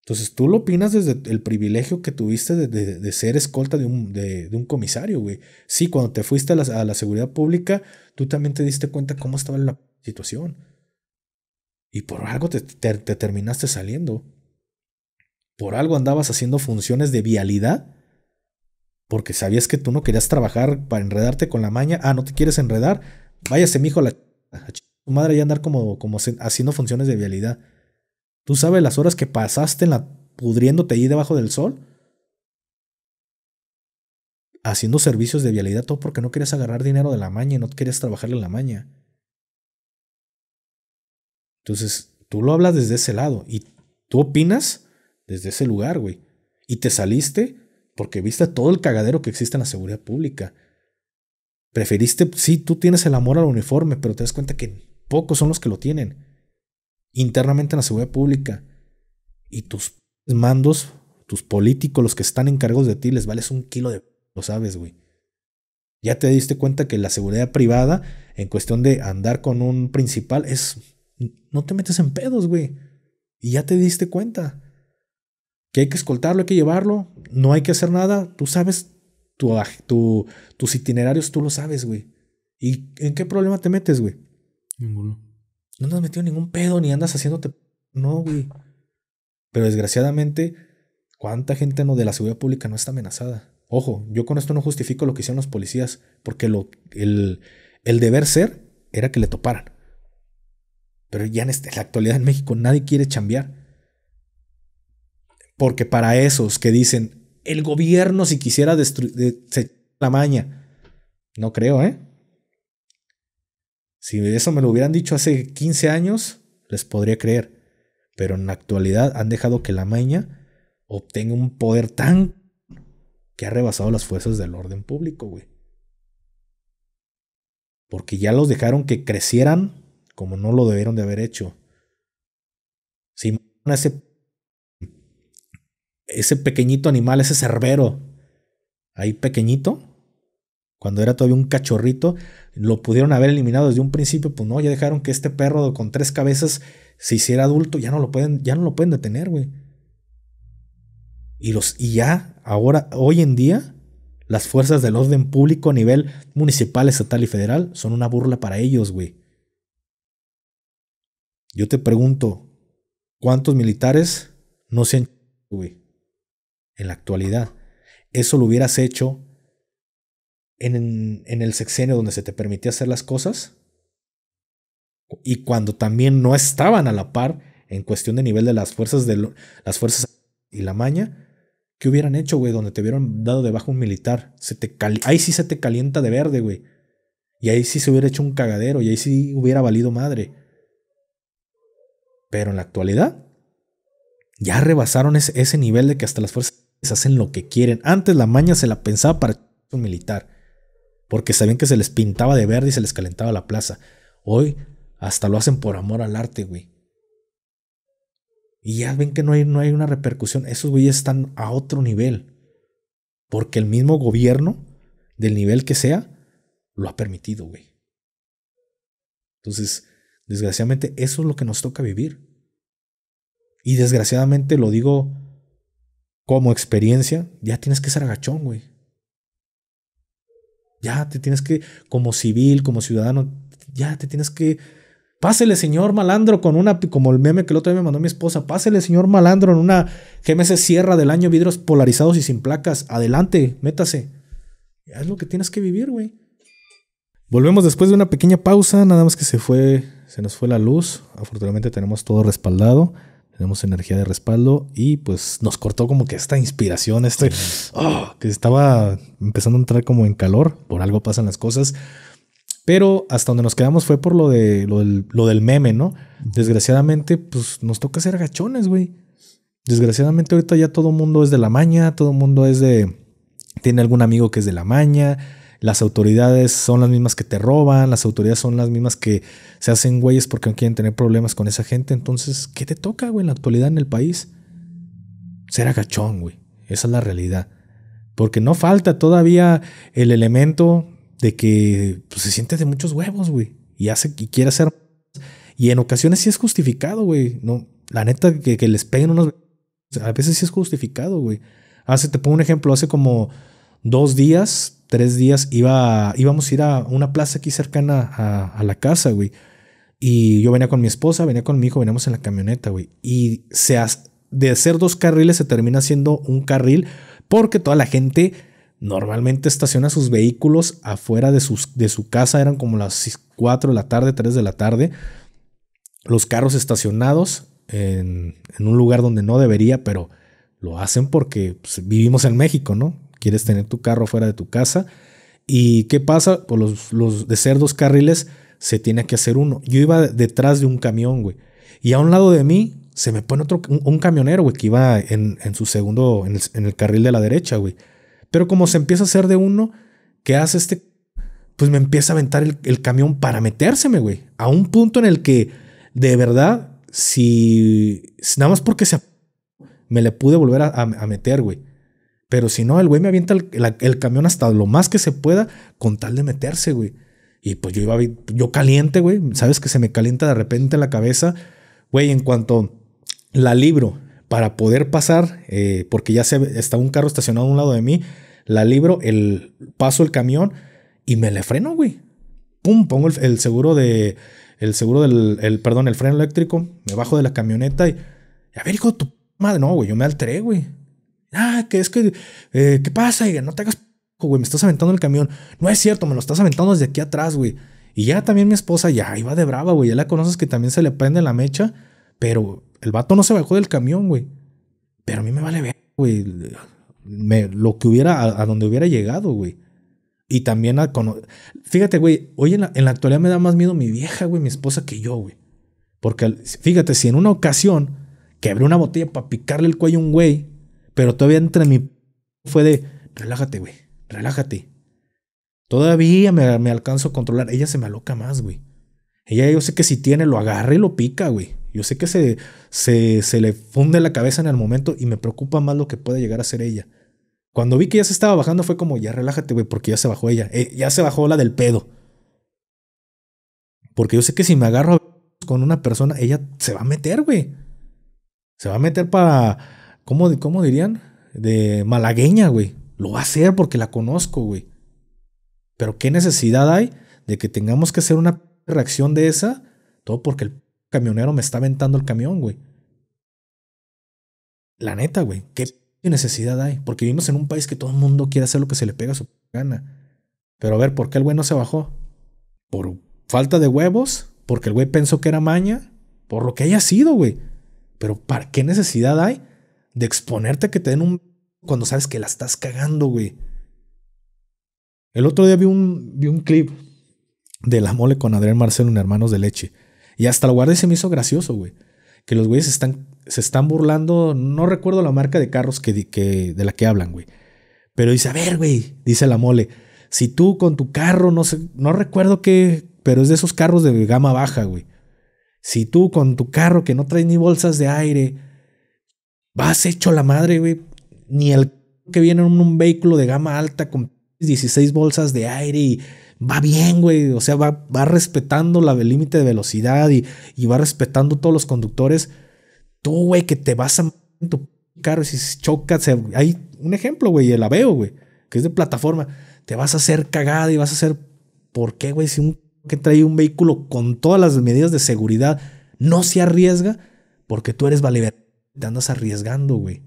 Speaker 1: Entonces tú lo opinas desde el privilegio que tuviste de, ser escolta de un, de un, comisario, güey. Sí, cuando te fuiste a la, seguridad pública, tú también te diste cuenta cómo estaba la situación. Y por algo te terminaste saliendo. Por algo andabas haciendo funciones de vialidad porque sabías que tú no querías trabajar para enredarte con la maña. Ah, no te quieres enredar. Váyase, mijo, a la a tu madre ya andar como, como haciendo funciones de vialidad. ¿Tú sabes las horas que pasaste en la pudriéndote ahí debajo del sol? Haciendo servicios de vialidad, todo porque no querías agarrar dinero de la maña y no querías trabajarle en la maña. Entonces, tú lo hablas desde ese lado y tú opinas desde ese lugar, güey. Y te saliste porque viste todo el cagadero que existe en la seguridad pública. Preferiste, sí, tú tienes el amor al uniforme, pero te das cuenta que pocos son los que lo tienen internamente en la seguridad pública. Y tus mandos, tus políticos, los que están encargados de ti, les vales un kilo de... Lo sabes, güey. Ya te diste cuenta que la seguridad privada, en cuestión de andar con un principal, es... No te metes en pedos, güey. Y ya te diste cuenta que hay que escoltarlo, hay que llevarlo, no hay que hacer nada, tú sabes, tu, tus itinerarios tú lo sabes, güey. ¿Y en qué problema te metes, güey? Ninguno. No te has metido ningún pedo, ni andas haciéndote... No, güey. Pero desgraciadamente, ¿cuánta gente no de la seguridad pública no está amenazada? Ojo, yo con esto no justifico lo que hicieron los policías, porque lo, el, el deber ser era que le toparan. Pero ya en, este, la actualidad en México nadie quiere chambear. Porque para esos que dicen, el gobierno si quisiera destruir la maña, no creo, ¿eh? Si eso me lo hubieran dicho hace 15 años, les podría creer. Pero en la actualidad han dejado que la maña obtenga un poder tan que ha rebasado las fuerzas del orden público, güey. Porque ya los dejaron que crecieran como no lo debieron de haber hecho. Si a ese pequeñito animal, ese cerbero, ahí pequeñito, cuando era todavía un cachorrito, lo pudieron haber eliminado desde un principio, pues no, ya dejaron que este perro con tres cabezas se hiciera adulto, ya no lo pueden, ya no lo pueden detener, güey. Y los y ya ahora hoy en día las fuerzas del orden público a nivel municipal, estatal y federal son una burla para ellos, güey. Yo te pregunto, ¿cuántos militares no se han güey? en la actualidad. Eso lo hubieras hecho en, el sexenio donde se te permitía hacer las cosas y cuando también no estaban a la par en cuestión de nivel de las fuerzas de las fuerzas y la maña. ¿Qué hubieran hecho, güey? Donde te hubieran dado debajo un militar. Se te ahí sí se te calienta de verde, güey. Y ahí sí se hubiera hecho un cagadero. Y ahí sí hubiera valido madre. Pero en la actualidad, ya rebasaron ese, ese nivel de que hasta las fuerzas hacen lo que quieren. Antes la maña se la pensaba para un militar, porque sabían que se les pintaba de verde y se les calentaba la plaza. Hoy hasta lo hacen por amor al arte, güey. Y ya ven que no hay, no hay una repercusión. Esos güeyes están a otro nivel. Porque el mismo gobierno, del nivel que sea, lo ha permitido, güey. Entonces, desgraciadamente, eso es lo que nos toca vivir. Y desgraciadamente lo digo como experiencia, ya tienes que ser agachón, güey. Ya te tienes que, como civil, como ciudadano, ya te tienes que. Pásele, señor malandro, con una, como el meme que el otro día me mandó mi esposa, pásele, señor malandro, en una GMC Sierra del año, vidrios polarizados y sin placas. Adelante, métase. Ya es lo que tienes que vivir, güey. Volvemos después de una pequeña pausa, nada más que se fue, se nos fue la luz. Afortunadamente tenemos todo respaldado tenemos energía de respaldo y pues nos cortó como que esta inspiración, este oh, que estaba empezando a entrar como en calor, por algo pasan las cosas. Pero hasta donde nos quedamos fue por lo, de, lo, del, meme, ¿no? Desgraciadamente, pues nos toca ser gachones, güey. Desgraciadamente ahorita ya todo mundo es de la maña, todo el mundo es de... Tiene algún amigo que es de la maña, las autoridades son las mismas que te roban, las autoridades son las mismas que se hacen güeyes porque no quieren tener problemas con esa gente. Entonces, ¿qué te toca, güey, en la actualidad en el país? Ser agachón, güey. Esa es la realidad. Porque no falta todavía el elemento de que pues, se siente de muchos huevos, güey. Y hace y quiere hacer. Y en ocasiones sí es justificado, güey. No, la neta, que, que les peguen unos. A veces sí es justificado, güey. Hace, te pongo un ejemplo, hace como dos días, tres días, iba íbamos a ir a una plaza aquí cercana a, la casa, güey. Y yo venía con mi esposa, venía con mi hijo, veníamos en la camioneta, güey. Y se de hacer dos carriles se termina haciendo un carril porque toda la gente normalmente estaciona sus vehículos afuera de, sus, de su casa. Eran como las 4 de la tarde, 3 de la tarde. Los carros estacionados en, un lugar donde no debería, pero lo hacen porque pues, vivimos en México, ¿no? quieres tener tu carro fuera de tu casa. ¿Y qué pasa? Por pues los, de ser dos carriles se tiene que hacer uno. Yo iba detrás de un camión, güey. Y a un lado de mí se me pone otro, un, camionero, güey, que iba en, su segundo, en el, carril de la derecha, güey. Pero como se empieza a hacer de uno, ¿qué hace este? Pues me empieza a aventar el, camión para metérseme, güey. A un punto en el que, de verdad, si nada más porque se me le pude volver a meter, güey. Pero si no, el güey me avienta el, camión hasta lo más que se pueda con tal de meterse, güey. Y pues yo iba, yo caliente, güey. Sabes que se me calienta de repente la cabeza. Güey, en cuanto la libro para poder pasar, eh, porque ya se, está un carro estacionado a un lado de mí, la libro, el, paso el camión y me le freno, güey. Pum, pongo el, seguro de, el seguro del, perdón, el freno eléctrico, me bajo de la camioneta y, a ver, hijo de tu madre, no, güey, yo me alteré, güey. Ah, que es que, eh, ¿qué pasa? Güey? no te hagas, güey, me estás aventando el camión. No es cierto, me lo estás aventando desde aquí atrás, güey. Y ya también mi esposa ya iba de brava, güey. Ya la conoces que también se le prende la mecha, pero el vato no se bajó del camión, güey. Pero a mí me vale ver, güey. lo que hubiera, a, donde hubiera llegado, güey. Y también a Fíjate, güey, oye, en la, actualidad me da más miedo mi vieja, güey, mi esposa que yo, güey. Porque fíjate, si en una ocasión quebré una botella para picarle el cuello a un güey pero todavía entre mi fue de, relájate, güey, relájate. Todavía me, alcanzo a controlar. Ella se me aloca más, güey. Ella yo sé que si tiene, lo agarra y lo pica, güey. Yo sé que se, se, se le funde la cabeza en el momento y me preocupa más lo que puede llegar a ser ella. Cuando vi que ya se estaba bajando fue como, ya relájate, güey, porque ya se bajó ella. Eh, ya se bajó la del pedo. Porque yo sé que si me agarro con una persona, ella se va a meter, güey. Se va a meter para ¿cómo, cómo dirían? De malagueña, güey. Lo va a hacer porque la conozco, güey. Pero ¿qué necesidad hay de que tengamos que hacer una reacción de esa? Todo porque el camionero me está aventando el camión, güey. La neta, güey. ¿Qué necesidad hay? Porque vivimos en un país que todo el mundo quiere hacer lo que se le pega a su gana. Pero a ver, ¿por qué el güey no se bajó? Por falta de huevos, porque el güey pensó que era maña, por lo que haya sido, güey. Pero ¿para qué necesidad hay de exponerte a que te den un cuando sabes que la estás cagando, güey. El otro día vi un, vi un clip de la mole con Adrián Marcelo en Hermanos de Leche. Y hasta lo guardé se me hizo gracioso, güey. Que los güeyes están, se están burlando. No recuerdo la marca de carros que, que, de la que hablan, güey. Pero dice, a ver, güey, dice la mole. Si tú con tu carro, no sé, no recuerdo qué, pero es de esos carros de gama baja, güey. Si tú con tu carro que no traes ni bolsas de aire, vas hecho la madre, güey. Ni el que viene en un vehículo de gama alta con 16 bolsas de aire y va bien, güey. O sea, va, va respetando la, el límite de velocidad y, va respetando todos los conductores. Tú, güey, que te vas a en tu carro si chocas. Hay un ejemplo, güey, el aveo, güey, que es de plataforma. Te vas a hacer cagada y vas a hacer. ¿Por qué, güey? Si un que trae un vehículo con todas las medidas de seguridad no se arriesga porque tú eres valiente te andas arriesgando, güey.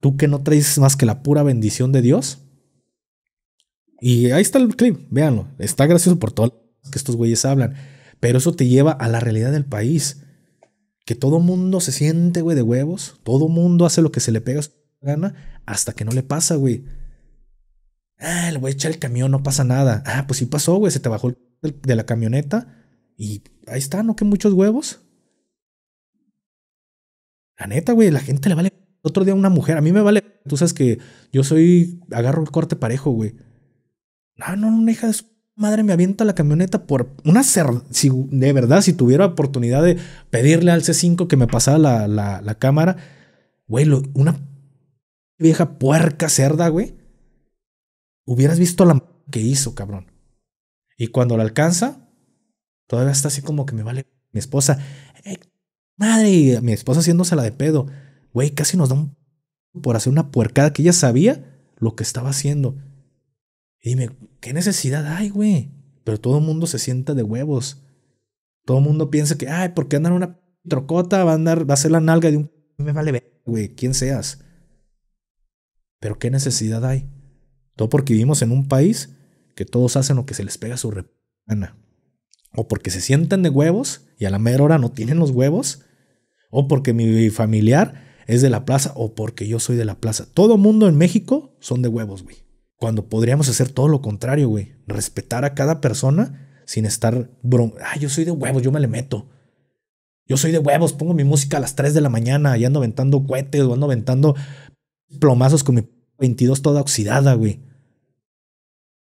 Speaker 1: Tú que no traes más que la pura bendición de Dios. Y ahí está el clip, véanlo. Está gracioso por todo lo que estos güeyes hablan. Pero eso te lleva a la realidad del país. Que todo mundo se siente, güey, de huevos. Todo mundo hace lo que se le pega gana hasta que no le pasa, güey. Ah, güey güey el camión, no pasa nada. Ah, pues sí pasó, güey. Se te bajó el de la camioneta y ahí está, ¿no? Que muchos huevos. La neta, güey, la gente le vale. Otro día una mujer, a mí me vale. Tú sabes que yo soy, agarro el corte parejo, güey. No, no, una hija de su madre me avienta la camioneta por una cerda. si De verdad, si tuviera oportunidad de pedirle al C5 que me pasara la, la, cámara, güey, una vieja puerca cerda, güey. Hubieras visto la que hizo, cabrón. Y cuando la alcanza, todavía está así como que me vale mi esposa. Eh, Madre, mi esposa haciéndosela de pedo. Güey, casi nos da un... por hacer una puercada que ella sabía lo que estaba haciendo. Y dime, ¿qué necesidad hay, güey? Pero todo el mundo se sienta de huevos. Todo el mundo piensa que, ay, ¿por qué andar una trocota, va a andar, a ser la nalga de un... Me vale ver, güey, quién seas. Pero ¿qué necesidad hay? Todo porque vivimos en un país que todos hacen lo que se les pega a su repana o porque se sienten de huevos y a la mera hora no tienen los huevos, o porque mi familiar es de la plaza, o porque yo soy de la plaza. Todo mundo en México son de huevos, güey. Cuando podríamos hacer todo lo contrario, güey. Respetar a cada persona sin estar bron... Ah, yo soy de huevos, yo me le meto. Yo soy de huevos, pongo mi música a las 3 de la mañana y ando aventando cohetes o ando aventando plomazos con mi 22 toda oxidada, güey.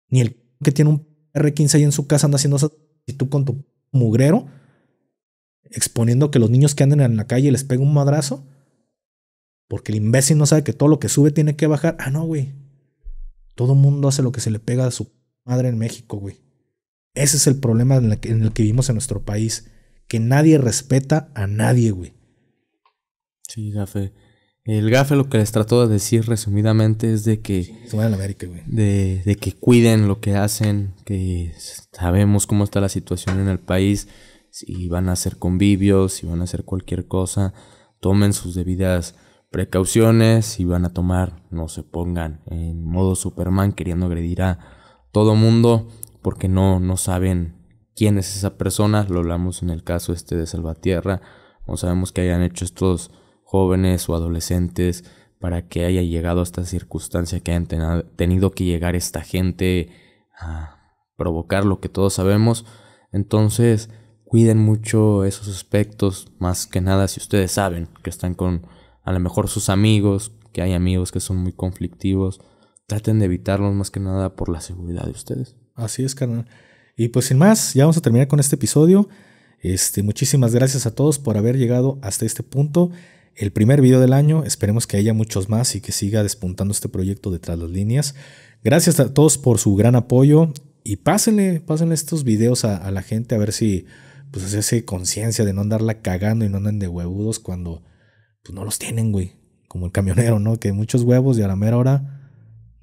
Speaker 1: Ni el que tiene un R15 ahí en su casa anda haciendo esas y tú con tu mugrero exponiendo que los niños que anden en la calle les pega un madrazo porque el imbécil no sabe que todo lo que sube tiene que bajar. Ah, no, güey. Todo mundo hace lo que se le pega a su madre en México, güey. Ese es el problema en el que, vivimos en nuestro país. Que nadie respeta a nadie, güey. Sí, ya fe.
Speaker 2: El GAFE lo que les trató de decir resumidamente es de que... De, que cuiden lo que hacen, que sabemos cómo está la situación en el país, si van a hacer convivios, si van a hacer cualquier cosa, tomen sus debidas precauciones, si van a tomar, no se pongan en modo Superman queriendo agredir a todo mundo, porque no, no saben quién es esa persona, lo hablamos en el caso este de Salvatierra, no sabemos que hayan hecho estos jóvenes o adolescentes para que haya llegado a esta circunstancia, que hayan tenido que llegar esta gente a provocar lo que todos sabemos. Entonces, cuiden mucho esos aspectos, más que nada si ustedes saben que están con a lo mejor sus amigos, que hay amigos que son muy conflictivos, traten
Speaker 1: de evitarlos más que nada por la seguridad de ustedes. Así es, carnal. Y pues sin más, ya vamos a terminar con este episodio. Este, muchísimas gracias a todos por haber llegado hasta este punto. El primer video del año, esperemos que haya muchos más y que siga despuntando este proyecto detrás de las líneas. Gracias a todos por su gran apoyo y pásenle, pásenle estos videos a, la gente a ver si pues hace conciencia de no andarla cagando y no anden de huevudos cuando pues no los tienen, güey. Como el camionero, ¿no? Que muchos huevos y a la mera hora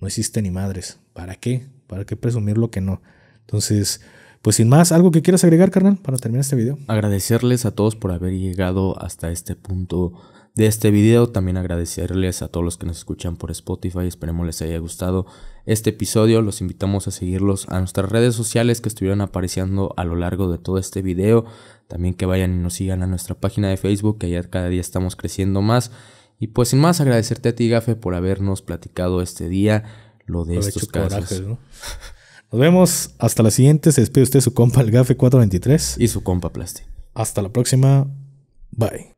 Speaker 1: no existen ni madres. ¿Para qué? ¿Para qué presumir lo que no? Entonces, pues sin más, ¿algo que quieras agregar, carnal, para terminar este video?
Speaker 2: Agradecerles a todos por haber llegado hasta este punto de este video. También agradecerles a todos los que nos escuchan por Spotify. Esperemos les haya gustado este episodio. Los invitamos a seguirlos a nuestras redes sociales que estuvieron apareciendo a lo largo de todo este video. También que vayan y nos sigan a nuestra página de Facebook, que ya cada día estamos creciendo más. Y pues sin más, agradecerte a ti, Gafe, por habernos platicado este día
Speaker 1: lo de estos casos. Nos vemos. Hasta la siguiente. Se despide usted su compa, el Gafe 423. Y su compa, Plasti. Hasta la próxima. Bye.